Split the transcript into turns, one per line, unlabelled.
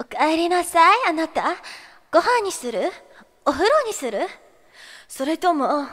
おかえりなさいあなたご飯にするお風呂にするそれとも